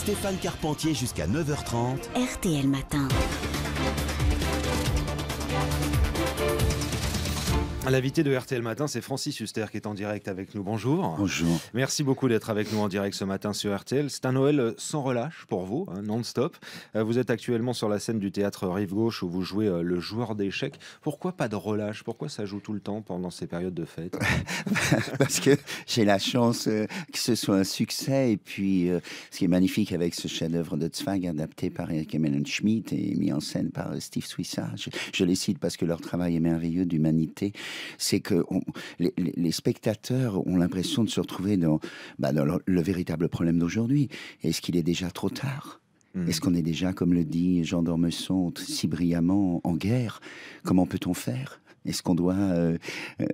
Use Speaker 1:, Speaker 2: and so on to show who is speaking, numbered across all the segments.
Speaker 1: Stéphane Carpentier jusqu'à 9h30. RTL Matin. L'invité de RTL Matin, c'est Francis Huster qui est en direct avec nous. Bonjour. Bonjour. Merci beaucoup d'être avec nous en direct ce matin sur RTL. C'est un Noël sans relâche pour vous, hein, non-stop. Euh, vous êtes actuellement sur la scène du théâtre Rive Gauche où vous jouez euh, le joueur d'échecs. Pourquoi pas de relâche Pourquoi ça joue tout le temps pendant ces périodes de fête
Speaker 2: Parce que j'ai la chance euh, que ce soit un succès. Et puis, ce qui est magnifique avec ce chef-d'œuvre de Zweig, adapté par Eric Schmidt et mis en scène par Steve Swissard je, je les cite parce que leur travail est merveilleux d'humanité c'est que les, spectateurs ont l'impression de se retrouver dans, bah, le, véritable problème d'aujourd'hui. Est-ce qu'il est déjà trop tard hmm. Est-ce qu'on est déjà, comme le dit Jean d'Ormesson si brillamment, en guerre Comment peut-on faire est-ce qu'on doit euh,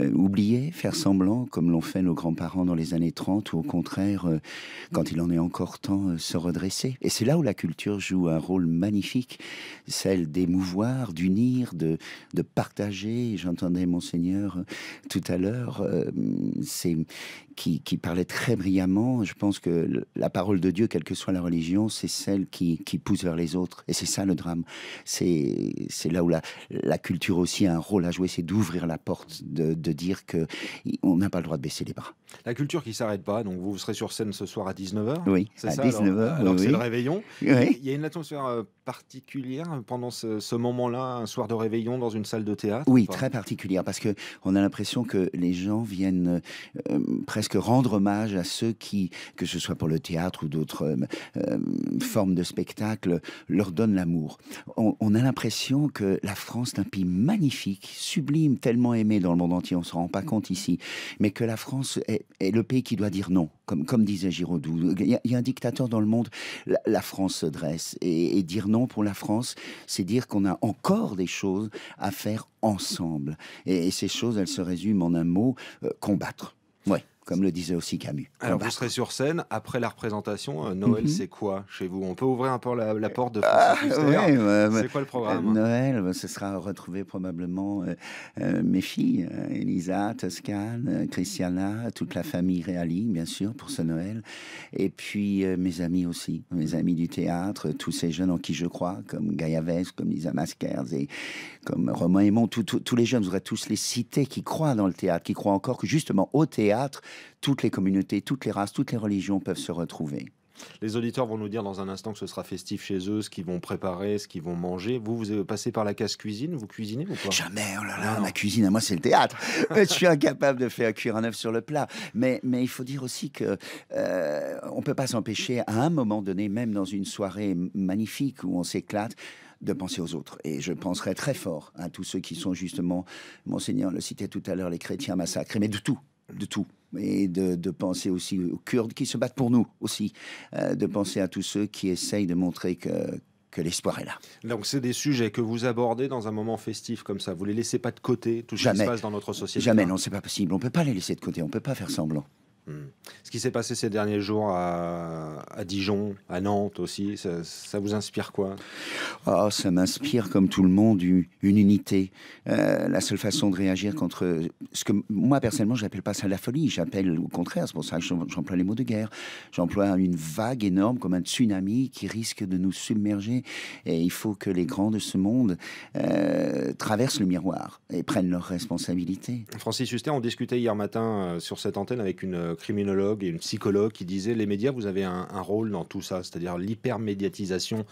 Speaker 2: euh, oublier, faire semblant, comme l'ont fait nos grands-parents dans les années 30, ou au contraire, euh, quand il en est encore temps, se redresser Et c'est là où la culture joue un rôle magnifique, celle d'émouvoir, d'unir, de, partager. J'entendais Monseigneur tout à l'heure, qui, parlait très brillamment. Je pense que la parole de Dieu, quelle que soit la religion, c'est celle qui, pousse vers les autres. Et c'est ça le drame. C'est là où la culture aussi a un rôle à jouer c'est d'ouvrir la porte, de, de dire qu'on n'a pas le droit de baisser les bras.
Speaker 1: La culture qui s'arrête pas. Donc vous serez sur scène ce soir à 19h. Oui, à 19h. Alors, oui. c'est le réveillon. Il y a une atmosphère euh, particulière pendant ce, moment-là, un soir de réveillon dans une salle de théâtre Oui, très
Speaker 2: particulière parce que on a l'impression que les gens viennent euh, presque rendre hommage à ceux qui, que ce soit pour le théâtre ou d'autres euh, formes de spectacle, leur donnent l'amour. On, a l'impression que la France est un pays magnifique, sublime, tellement aimé dans le monde entier, on ne se rend pas compte ici, mais que la France est et le pays qui doit dire non, comme, disait Giraudoux. Il y, a un dictateur dans le monde, la, France se dresse. Et, dire non pour la France, c'est dire qu'on a encore des choses à faire ensemble. Et, ces choses, elles se résument en un mot, euh, combattre. Ouais comme le disait aussi Camus. Alors,
Speaker 1: vous serez sur scène après la représentation. Euh, Noël, mhm. c'est quoi chez vous On peut ouvrir un peu la, porte de ah, C'est quoi le programme euh,
Speaker 2: Noël, bah, ce sera retrouver probablement euh, mes filles, Elisa, Toscane, Christiana, toute la famille Réali, bien sûr, pour ce Noël. Et puis mes amis aussi, mes amis du théâtre, tous ces jeunes en qui je crois, comme Vez, comme Lisa Maskers et comme Romain Aymon, tous les jeunes, vous aurez tous les cités qui croient dans le théâtre, qui croient encore que justement au théâtre, toutes les communautés, toutes les races, toutes les religions peuvent se retrouver.
Speaker 1: Les auditeurs vont nous dire dans un instant que ce sera festif chez eux, ce qu'ils vont préparer, ce qu'ils vont manger. Vous, vous passez
Speaker 2: par la casse cuisine, vous cuisinez ou quoi Jamais, oh là là, ma cuisine à moi c'est le théâtre. je suis incapable de faire cuire un œuf sur le plat. Mais, il faut dire aussi qu'on euh, on peut pas s'empêcher à un moment donné, même dans une soirée magnifique où on s'éclate, de penser aux autres. Et je penserai très fort à tous ceux qui sont justement, monseigneur le citait tout à l'heure, les chrétiens massacrés, mais de tout, de tout et de, penser aussi aux Kurdes qui se battent pour nous aussi, euh, de penser à tous ceux qui essayent de montrer que, que l'espoir est là.
Speaker 1: Donc c'est des sujets que vous abordez dans un moment festif comme ça. Vous les laissez pas de côté, tout ce qui se passe dans notre société. Jamais, hein. non,
Speaker 2: c'est pas possible. On peut pas les laisser de côté. On peut pas faire semblant.
Speaker 1: Hmm. Ce qui s'est passé ces derniers jours à,
Speaker 2: Dijon, à Nantes aussi, ça, vous inspire quoi oh, Ça m'inspire, comme tout le monde, une, unité. Euh, la seule façon de réagir contre ce que moi, personnellement, je n'appelle pas ça la folie, j'appelle au contraire, c'est pour ça que j'emploie les mots de guerre. J'emploie une vague énorme comme un tsunami qui risque de nous submerger. Et il faut que les grands de ce monde euh, traversent le miroir et prennent leurs responsabilités.
Speaker 1: Francis Huster, on discutait hier matin euh, sur cette antenne avec une criminologue et une psychologue qui disait les médias, vous avez un, un rôle dans tout ça, c'est-à-dire l'hypermédiatisation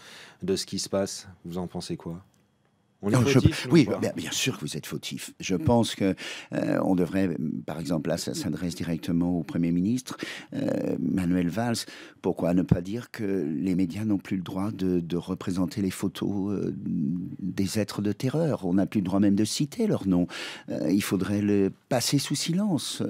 Speaker 1: de ce qui se passe. Vous en pensez quoi oui, bien,
Speaker 2: sûr que vous êtes fautif. Je hmm. pense que euh, on devrait, par exemple, là, ça s'adresse directement au Premier ministre, euh, Manuel Valls. Pourquoi ne pas dire que les médias n'ont plus le droit de, représenter les photos euh, des êtres de terreur On n'a plus le droit même de citer leur nom. il faudrait le passer sous silence.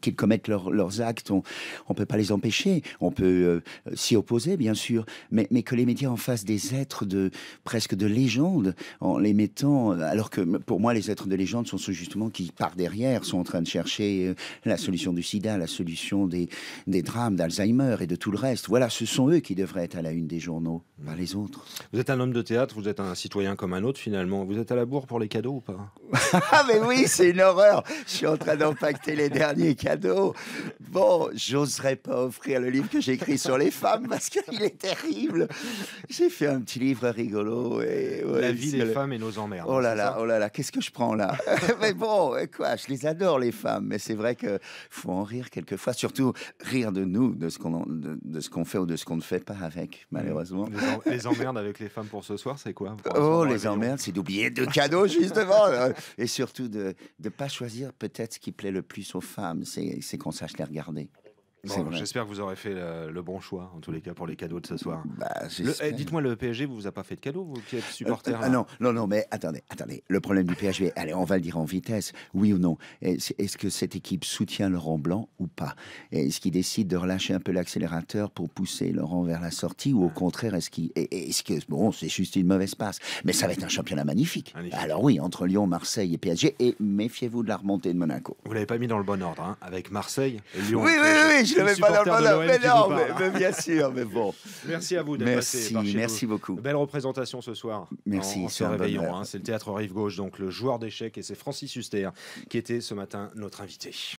Speaker 2: Qu'ils commettent leurs actes, on ne peut pas les empêcher. On peut s'y opposer, bien sûr, mais, mais que les médias en fassent des êtres de presque de légende les mettant, euh, alors que pour moi, les êtres de légende sont ceux justement qui, par derrière, sont en train de chercher euh, la solution du sida, la solution des, des drames d'Alzheimer et de tout le reste. Voilà, ce sont eux qui devraient être à la une des journaux, pas les autres.
Speaker 1: Vous êtes un homme de théâtre, vous êtes un citoyen comme un autre finalement. Vous êtes à la bourre pour les cadeaux ou pas
Speaker 2: Ah, mais oui, c'est une horreur. Je suis en train d'empacter les derniers cadeaux. Bon, j'oserais pas offrir le livre que j'ai écrit sur les femmes parce qu'il est terrible. J'ai fait un petit livre rigolo. Et, la vie des femmes
Speaker 1: et nos emmerdes. Oh là là,
Speaker 2: oh là là, qu'est-ce que je prends là Mais bon, eh, quoi, je les adore les femmes, mais c'est vrai que faut en rire quelquefois, surtout rire de nous, de ce qu'on de, ce qu'on fait ou de ce qu'on ne fait pas avec, malheureusement. Les,
Speaker 1: les, emmerdes avec les femmes pour ce soir, c'est quoi Oh,
Speaker 2: les emmerdes, c'est d'oublier deux cadeaux justement, euh, et surtout de ne pas choisir peut-être ce qui plaît le plus aux femmes, c'est qu'on sache les regarder.
Speaker 1: J'espère que vous aurez fait euh, le, bon choix, en tous les cas, pour les cadeaux de ce soir.
Speaker 2: Bah, eh, dites-moi,
Speaker 1: le PSG vous a pas fait de cadeau, vous qui êtes euh, supporter euh, Non,
Speaker 2: non, non, mais attendez, attendez. Le problème du PSG, allez, on va le dire en vitesse, oui ou non. Est-ce que cette équipe soutient Laurent Blanc ou pas Est-ce qu'il décide de relâcher un peu l'accélérateur pour pousser Laurent vers la sortie ou au contraire, est-ce qu'il. Est-ce que. Bon, c'est juste une mauvaise passe. Mais ça va être un championnat magnifique. Alors oui, entre Lyon, Marseille et PSG, et méfiez-vous de la remontée de Monaco.
Speaker 1: Vous l'avez pas mis dans le bon ordre, hein, avec Marseille et Lyon. Oui, oui, oui, pas bien sûr, mais bon. Merci à vous d'être passé. Merci, merci beaucoup. Belle représentation ce soir. Merci. Hein. C'est le théâtre Rive Gauche, donc le joueur d'échecs, et c'est Francis Huster qui était ce matin notre invité.